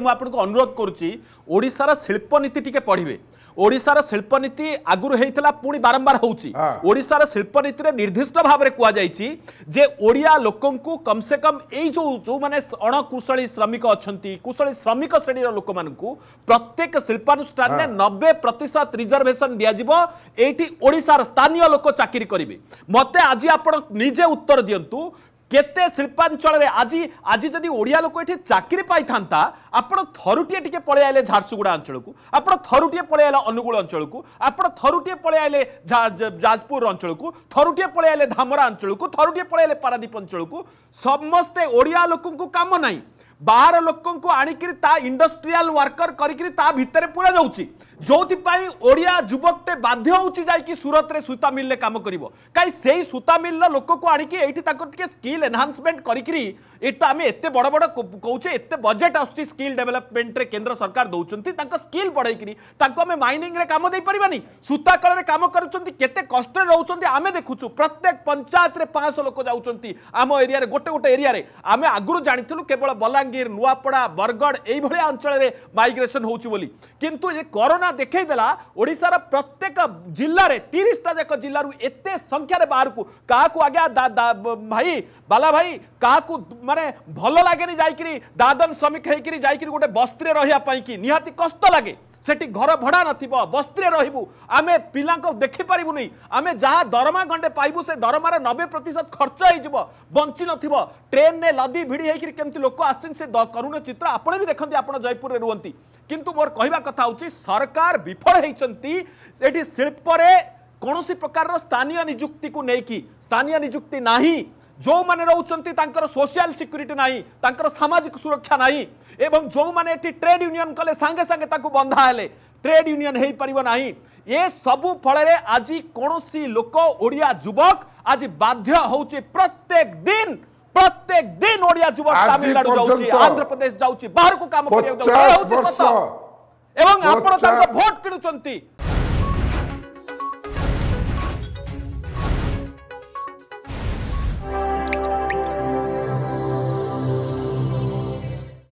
ମୁଁ ଆପଣଙ୍କୁ ଅନୁରୋଧ କରୁଛି ଓଡ଼ିଶାର ଶିଳ୍ପନୀତି ଟିକେ ପଢ଼ିବେ ଓଡ଼ିଶାର ଶିଳ୍ପନୀତି ଆଗରୁ ହେଇଥିଲା ପୁଣି ବାରମ୍ବାର ହେଉଛି ଓଡ଼ିଶାର ଶିଳ୍ପନୀତିରେ ନିର୍ଦ୍ଦିଷ୍ଟ ଭାବରେ କୁହାଯାଇଛି ଯେ ଓଡ଼ିଆ ଲୋକଙ୍କୁ କମ୍ସେ କମ୍ ଏଇ ଯେଉଁ ଯେଉଁମାନେ ଅଣକୁଶଳୀ ଶ୍ରମିକ ଅଛନ୍ତି କୁଶଳୀ ଶ୍ରମିକ ଶ୍ରେଣୀର ଲୋକମାନଙ୍କୁ ପ୍ରତ୍ୟେକ ଶିଳ୍ପାନୁଷ୍ଠାନରେ ନବେ ପ୍ରତିଶତ ରିଜର୍ଭେସନ ଦିଆଯିବ ଏଇଠି ଓଡ଼ିଶାର ସ୍ଥାନୀୟ ଲୋକ ଚାକିରି କରିବେ ମୋତେ ଆଜି ଆପଣ ନିଜେ ଉତ୍ତର ଦିଅନ୍ତୁ কেতে শিল্পাঞ্চলের আজি আজি যদি ওড়িয়া লোক এটি চাকরি পাই আপনার থরুটিয়ে টিকে পড়ে আইলে ঝারসুগুড়া অঞ্চলক আপনার থরুটিয়ে পড়ে আইলে অনুগুল অঞ্চলক আপনার থরুটিয়ে পড়ে আইলে যাজপুর অঞ্চলক থরুটিয়ে পড়ে আইলে ধামরা অঞ্চলক থরুটিয়ে পড়ে আইলে পারাদ্বীপ অঞ্চলক সমস্তে ওড়িয়া লোক কাম নাই ବାହାର ଲୋକଙ୍କୁ ଆଣିକିରି ତା ଇଣ୍ଡଷ୍ଟ୍ରିଆଲ ୱାର୍କର କରିକିରି ତା ଭିତରେ ପୁରାଯାଉଛି ଯେଉଁଥିପାଇଁ ଓଡ଼ିଆ ଯୁବକଟେ ବାଧ୍ୟ ହେଉଛି ଯାଇକି ସୁରତରେ ସୂତା ମିଲରେ କାମ କରିବ କାହିଁ ସେଇ ସୂତା ମିଲର ଲୋକକୁ ଆଣିକି ଏଇଠି ତାଙ୍କର ଟିକେ ସ୍କିଲ୍ ଏନହାନ୍ସମେଣ୍ଟ କରିକିରି ଏଇଟା ଆମେ ଏତେ ବଡ଼ ବଡ଼ କହୁଛେ ଏତେ ବଜେଟ୍ ଆସୁଛି ସ୍କିଲ୍ ଡେଭଲପମେଣ୍ଟରେ କେନ୍ଦ୍ର ସରକାର ଦେଉଛନ୍ତି ତାଙ୍କ ସ୍କିଲ୍ ବଢ଼େଇକିରି ତାଙ୍କୁ ଆମେ ମାଇନିଂରେ କାମ ଦେଇପାରିବାନି ସୂତା କଳରେ କାମ କରୁଛନ୍ତି କେତେ କଷ୍ଟରେ ରହୁଛନ୍ତି ଆମେ ଦେଖୁଛୁ ପ୍ରତ୍ୟେକ ପଞ୍ଚାୟତରେ ପାଞ୍ଚଶହ ଲୋକ ଯାଉଛନ୍ତି ଆମ ଏରିଆରେ ଗୋଟେ ଗୋଟେ ଏରିଆରେ ଆମେ ଆଗରୁ ଜାଣିଥିଲୁ କେବଳ ବଲାଙ୍ଗୀର বলাঙ্গীর নুয়াপড়া বরগড় এইভাবে অঞ্চলের মাইগ্রেসন হচ্ছে বলে কিন্তু যে করোনা দেখাই দেলা ওড়শার প্রত্যেক জেলার তিরিশটা যাক জেলার এত সংখ্যার বাহারক কাহকু আজ্ঞা ভাই বালা ভাই কাহকু মানে ভাল লাগে যাইকি দাদন শ্রমিক হয়েকি যাইকি গোটে বস্তিরে রহবা কি নিহতি কষ্ট লাগে ସେଠି ଘର ଭଡ଼ା ନଥିବ ବସ୍ତିରେ ରହିବୁ ଆମେ ପିଲାଙ୍କୁ ଦେଖିପାରିବୁନି ଆମେ ଯାହା ଦରମା ଗଣ୍ଡେ ପାଇବୁ ସେ ଦରମାର ନବେ ପ୍ରତିଶତ ଖର୍ଚ୍ଚ ହେଇଯିବ ବଞ୍ଚିନଥିବ ଟ୍ରେନ୍ରେ ଲଦି ଭିଡ଼ି ହେଇକିରି କେମିତି ଲୋକ ଆସୁଛନ୍ତି ସେ କରୁଣ ଚିତ୍ର ଆପଣ ବି ଦେଖନ୍ତି ଆପଣ ଜୟପୁରରେ ରୁହନ୍ତି କିନ୍ତୁ ମୋର କହିବା କଥା ହେଉଛି ସରକାର ବିଫଳ ହେଇଛନ୍ତି ଏଠି ଶିଳ୍ପରେ କୌଣସି ପ୍ରକାରର ସ୍ଥାନୀୟ ନିଯୁକ୍ତିକୁ ନେଇକି ସ୍ଥାନୀୟ ନିଯୁକ୍ତି ନାହିଁ ଯେଉଁମାନେ ରହୁଛନ୍ତି ତାଙ୍କର ସୋସିଆଲ ସିକ୍ୟୁରିଟି ନାହିଁ ତାଙ୍କର ସାମାଜିକ ସୁରକ୍ଷା ନାହିଁ ଏବଂ ଯେଉଁମାନେ ଏଠି ଟ୍ରେଡ୍ ୟୁନିୟନ୍ କଲେ ସାଙ୍ଗେ ସାଙ୍ଗେ ତାକୁ ବନ୍ଧା ହେଲେ ଟ୍ରେଡ୍ ୟୁନିୟନ୍ ହୋଇପାରିବ ନାହିଁ ଏସବୁ ଫଳରେ ଆଜି କୌଣସି ଲୋକ ଓଡ଼ିଆ ଯୁବକ ଆଜି ବାଧ୍ୟ ହେଉଛି ପ୍ରତ୍ୟେକ ଦିନ ପ୍ରତ୍ୟେକ ଦିନ ଓଡ଼ିଆ ଯୁବକ ତାମିଲନାଡୁ ଯାଉଛି ଆନ୍ଧ୍ରପ୍ରଦେଶ ଯାଉଛି ବାହାରକୁ କାମ କରିବାକୁ ଯାଉଛି ଏବଂ ଆପଣ ତାଙ୍କ ଭୋଟ କିଣୁଛନ୍ତି